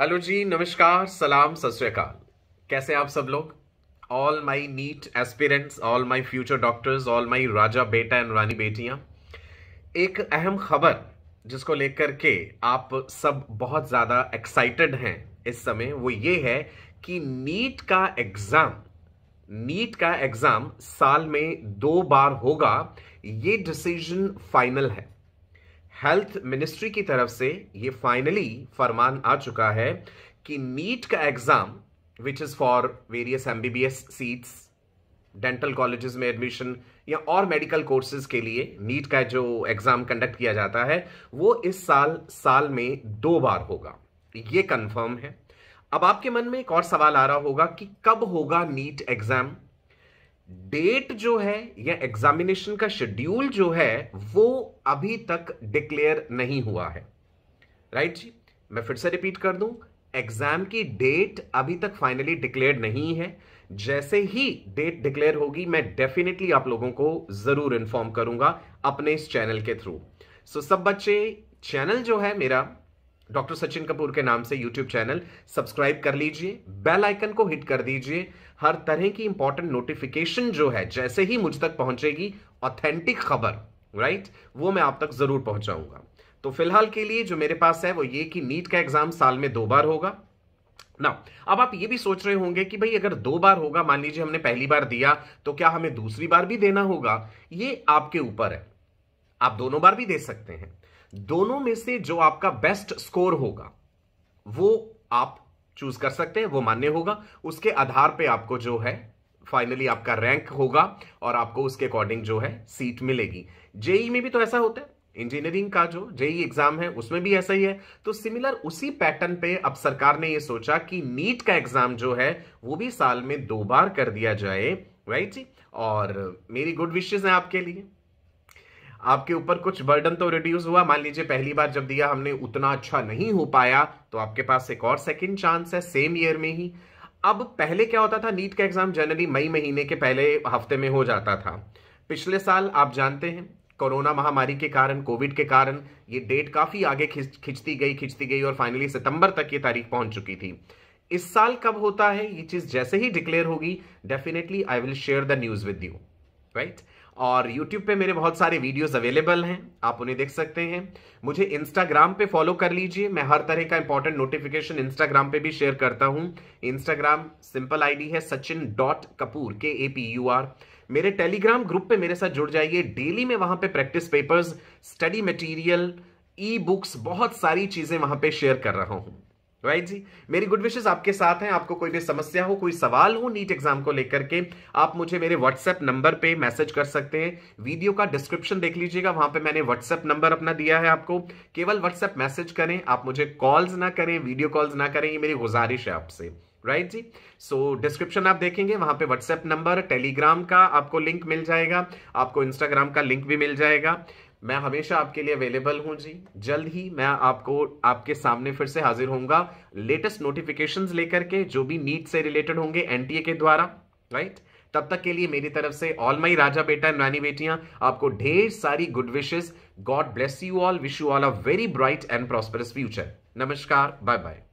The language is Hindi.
हेलो जी नमस्कार सलाम सत कैसे आप सब लोग all my NEET aspirants all my future doctors all my राजा बेटा एंड रानी बेटियां एक अहम खबर जिसको लेकर के आप सब बहुत ज़्यादा एक्साइटेड हैं इस समय वो ये है कि नीट का एग्ज़ाम नीट का एग्ज़ाम साल में दो बार होगा ये डिसीजन फाइनल है हेल्थ मिनिस्ट्री की तरफ से ये फाइनली फरमान आ चुका है कि नीट का exam which is for various M B B S seats dental colleges में एडमिशन या और मेडिकल कोर्सेज के लिए नीट का जो एग्ज़ाम कंडक्ट किया जाता है वो इस साल साल में दो बार होगा ये कंफर्म है अब आपके मन में एक और सवाल आ रहा होगा कि कब होगा नीट एग्ज़ाम डेट जो है या एग्जामिनेशन का शेड्यूल जो है वो अभी तक डिक्लेयर नहीं हुआ है राइट right जी मैं फिर से रिपीट कर दूं एग्जाम की डेट अभी तक फाइनली डिक्लेयर नहीं है जैसे ही डेट डिक्लेयर होगी मैं डेफिनेटली आप लोगों को जरूर इंफॉर्म करूंगा अपने इस चैनल के थ्रू सो so, सब बच्चे चैनल जो है मेरा डॉक्टर सचिन कपूर के नाम से यूट्यूब चैनल सब्सक्राइब कर लीजिए बेल आइकन को हिट कर दीजिए हर तरह की इंपॉर्टेंट नोटिफिकेशन जो है जैसे ही मुझ तक पहुंचेगी ऑथेंटिक खबर राइट वो मैं आप तक जरूर पहुंचाऊंगा तो फिलहाल के लिए जो मेरे पास है वो ये कि नीट का एग्जाम साल में दो बार होगा ना अब आप ये भी सोच रहे होंगे कि भाई अगर दो बार होगा मान लीजिए हमने पहली बार दिया तो क्या हमें दूसरी बार भी देना होगा ये आपके ऊपर है आप दोनों बार भी दे सकते हैं दोनों में से जो आपका बेस्ट स्कोर होगा वो आप चूज कर सकते हैं वो मान्य होगा उसके आधार पे आपको जो है फाइनली आपका रैंक होगा और आपको उसके अकॉर्डिंग जो है सीट मिलेगी जेई में भी तो ऐसा होता है इंजीनियरिंग का जो जेई एग्जाम है उसमें भी ऐसा ही है तो सिमिलर उसी पैटर्न पे अब सरकार ने ये सोचा कि नीट का एग्जाम जो है वो भी साल में दो बार कर दिया जाए राइट जी और मेरी गुड विशेष है आपके लिए आपके ऊपर कुछ बर्डन तो रिड्यूस हुआ मान लीजिए पहली बार जब दिया हमने उतना अच्छा नहीं हो पाया तो आपके पास एक और सेकेंड चांस है सेम ईयर में ही अब पहले क्या होता था नीट का एग्जाम जनरली मई महीने के पहले हफ्ते में हो जाता था पिछले साल आप जानते हैं कोरोना महामारी के कारण कोविड के कारण ये डेट काफी आगे खिंचती गई खिंचती गई और फाइनली सितंबर तक ये तारीख पहुंच चुकी थी इस साल कब होता है ये चीज जैसे ही डिक्लेयर होगी definitely I will share the news with you right और YouTube पे मेरे बहुत सारे वीडियोस अवेलेबल हैं आप उन्हें देख सकते हैं मुझे Instagram पे फॉलो कर लीजिए मैं हर तरह का इंपॉर्टेंट नोटिफिकेशन Instagram पे भी शेयर करता हूँ Instagram सिंपल आईडी है Sachin dot Kapoor K A P U R मेरे टेलीग्राम ग्रुप पे मेरे साथ जुड़ जाइए डेली में वहाँ पे practice papers study material e books बहुत सारी चीज़ें वहाँ पे शेयर कर रहा हूँ राइट जी मेरी गुड विशेष आपके साथ हैं आपको कोई भी समस्या हो कोई सवाल हो नीट एग्जाम को लेकर के आप मुझे मेरे व्हाट्सएप नंबर पे मैसेज कर सकते हैं वीडियो का डिस्क्रिप्शन देख लीजिएगा वहां पे मैंने व्हाट्सएप नंबर अपना दिया है आपको केवल व्हाट्सएप मैसेज करें आप मुझे कॉल्स ना करें वीडियो कॉल्स ना करें ये मेरी गुजारिश है आपसे राइट right जी सो so, डिस्क्रिप्शन आप देखेंगे वहां पे व्हाट्सएप नंबर टेलीग्राम का आपको लिंक मिल जाएगा आपको इंस्टाग्राम का लिंक भी मिल जाएगा मैं हमेशा आपके लिए अवेलेबल हूं जी जल्द ही मैं आपको आपके सामने फिर से हाजिर होऊंगा लेटेस्ट नोटिफिकेशन लेकर के जो भी नीट से रिलेटेड होंगे एनटीए के द्वारा राइट तब तक के लिए मेरी तरफ से ऑल माई राजा बेटा एंड रानी बेटियां आपको ढेर सारी good wishes God bless you all wish you all a very bright and prosperous future नमस्कार बाय बाय